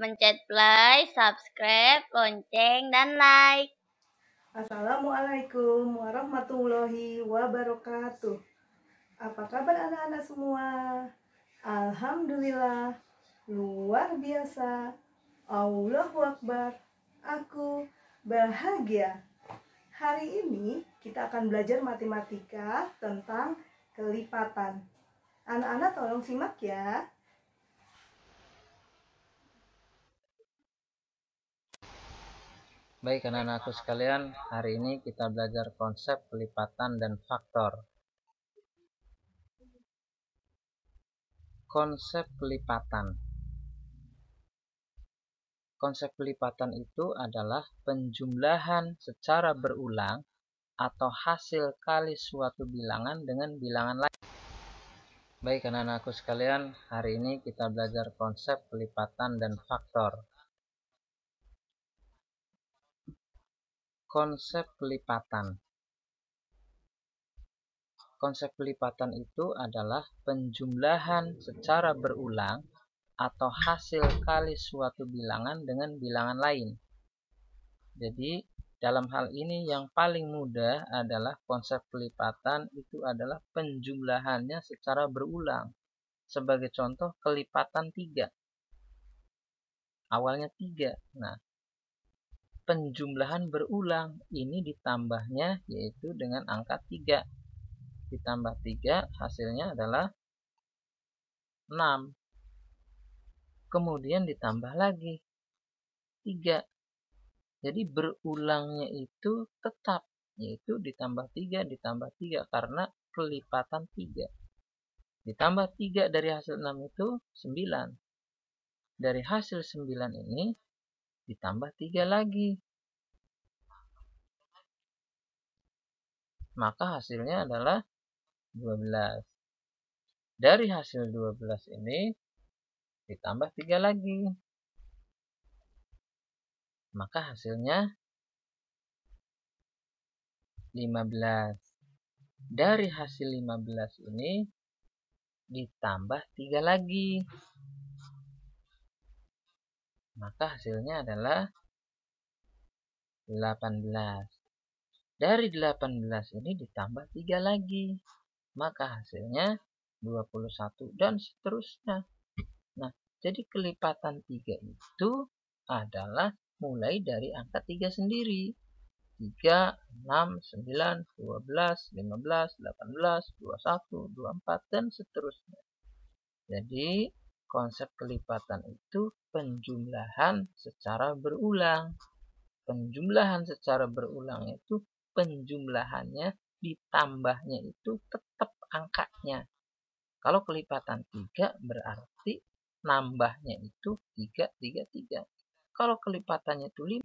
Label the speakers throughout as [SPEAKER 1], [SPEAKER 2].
[SPEAKER 1] mencet like, subscribe, lonceng, dan like. Assalamualaikum warahmatullahi wabarakatuh. Apa kabar anak-anak semua? Alhamdulillah, luar biasa. Allahu Akbar, aku bahagia. Hari ini kita akan belajar matematika tentang kelipatan. Anak-anak tolong simak ya. Baik anak-anakku sekalian, hari ini kita belajar konsep pelipatan dan faktor. Konsep pelipatan. Konsep pelipatan itu adalah penjumlahan secara berulang atau hasil kali suatu bilangan dengan bilangan lain. Baik anak-anakku sekalian, hari ini kita belajar konsep pelipatan dan faktor. konsep pelipatan. Konsep pelipatan itu adalah penjumlahan secara berulang atau hasil kali suatu bilangan dengan bilangan lain. Jadi, dalam hal ini yang paling mudah adalah konsep pelipatan itu adalah penjumlahannya secara berulang. Sebagai contoh, kelipatan 3. Awalnya 3. Nah, penjumlahan berulang. Ini ditambahnya yaitu dengan angka 3. Ditambah 3 hasilnya adalah 6. Kemudian ditambah lagi 3. Jadi berulangnya itu tetap yaitu ditambah 3 ditambah 3 karena kelipatan 3. Ditambah 3 dari hasil 6 itu 9. Dari hasil 9 ini ditambah 3 lagi. Maka hasilnya adalah 12. Dari hasil 12 ini ditambah 3 lagi. Maka hasilnya 15. Dari hasil 15 ini ditambah 3 lagi. Maka hasilnya adalah 18. Dari 18 ini ditambah 3 lagi. Maka hasilnya 21 dan seterusnya. Nah, jadi kelipatan 3 itu adalah mulai dari angka 3 sendiri. 3, 6, 9, 12, 15, 18, 21, 24, dan seterusnya. Jadi, Konsep kelipatan itu penjumlahan secara berulang. Penjumlahan secara berulang itu penjumlahannya ditambahnya itu tetap angkanya. Kalau kelipatan 3 berarti nambahnya itu 3, 3, 3. Kalau kelipatannya itu 5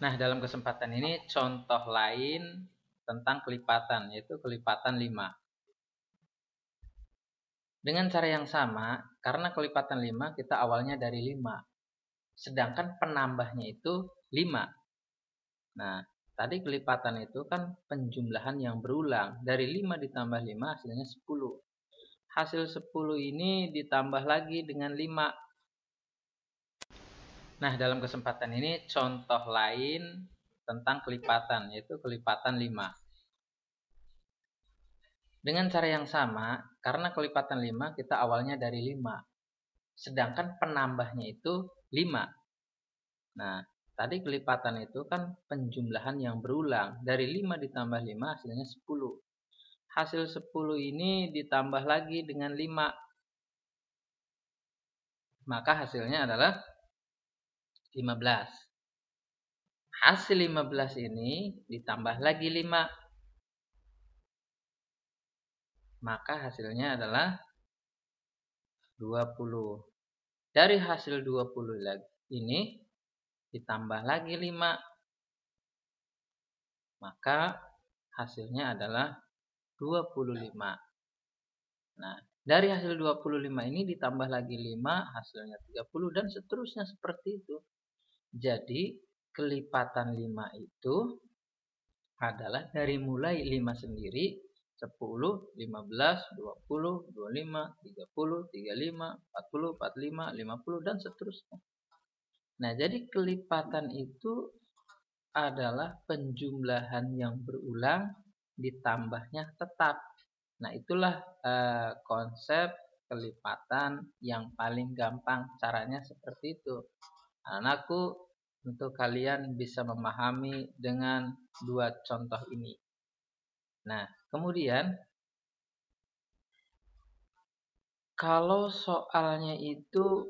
[SPEAKER 1] Nah, dalam kesempatan ini contoh lain tentang kelipatan, yaitu kelipatan 5. Dengan cara yang sama, karena kelipatan 5 kita awalnya dari 5. Sedangkan penambahnya itu 5. Nah, tadi kelipatan itu kan penjumlahan yang berulang. Dari 5 ditambah 5 hasilnya 10. Hasil 10 ini ditambah lagi dengan 5 Nah, dalam kesempatan ini contoh lain tentang kelipatan, yaitu kelipatan 5. Dengan cara yang sama, karena kelipatan 5 kita awalnya dari 5. Sedangkan penambahnya itu 5. Nah, tadi kelipatan itu kan penjumlahan yang berulang. Dari 5 ditambah 5 hasilnya 10. Hasil 10 ini ditambah lagi dengan 5. Maka hasilnya adalah 15. Hasil 15 ini ditambah lagi 5. Maka hasilnya adalah 20. Dari hasil 20 ini ditambah lagi 5. Maka hasilnya adalah 25. Nah, dari hasil 25 ini ditambah lagi 5, hasilnya 30 dan seterusnya seperti itu. Jadi kelipatan 5 itu adalah dari mulai 5 sendiri 10, 15, 20, 25, 30, 35, 40, 45, 50, dan seterusnya. Nah, jadi kelipatan itu adalah penjumlahan yang berulang ditambahnya tetap. Nah, itulah eh, konsep kelipatan yang paling gampang. Caranya seperti itu. Anakku, untuk kalian bisa memahami dengan dua contoh ini. Nah, kemudian kalau soalnya itu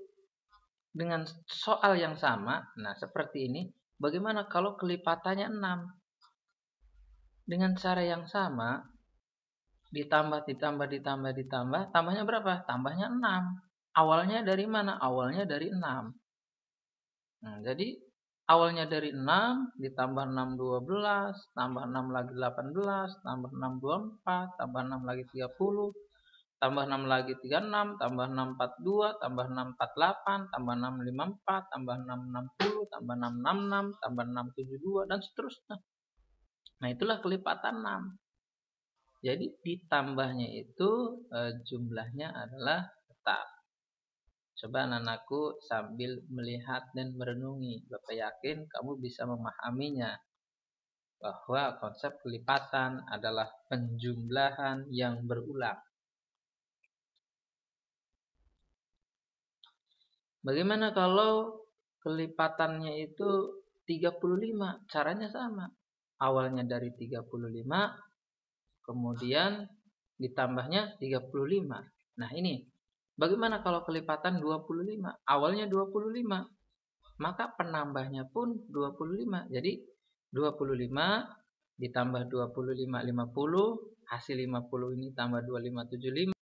[SPEAKER 1] dengan soal yang sama, nah seperti ini, bagaimana kalau kelipatannya 6? Dengan cara yang sama, ditambah, ditambah, ditambah, ditambah, tambahnya berapa? Tambahnya 6. Awalnya dari mana? Awalnya dari 6. Nah, jadi awalnya dari 6 ditambah 6 12, tambah 6 lagi 18, tambah 6 24, tambah 6 lagi 30, tambah 6 lagi 36, tambah 6 42, tambah 6 48, tambah 6 54, tambah 6 60, tambah 6 66, tambah 6 72 dan seterusnya. Nah, itulah kelipatan 6. Jadi ditambahnya itu e, jumlahnya adalah tetap. Coba anak-anakku sambil melihat dan merenungi. Bapak yakin kamu bisa memahaminya bahwa konsep kelipatan adalah penjumlahan yang berulang. Bagaimana kalau kelipatannya itu 35? Caranya sama. Awalnya dari 35, kemudian ditambahnya 35. Nah, ini Bagaimana kalau kelipatan 25? Awalnya 25, maka penambahnya pun 25. Jadi 25 ditambah 25 50, hasil 50 ini tambah 25 75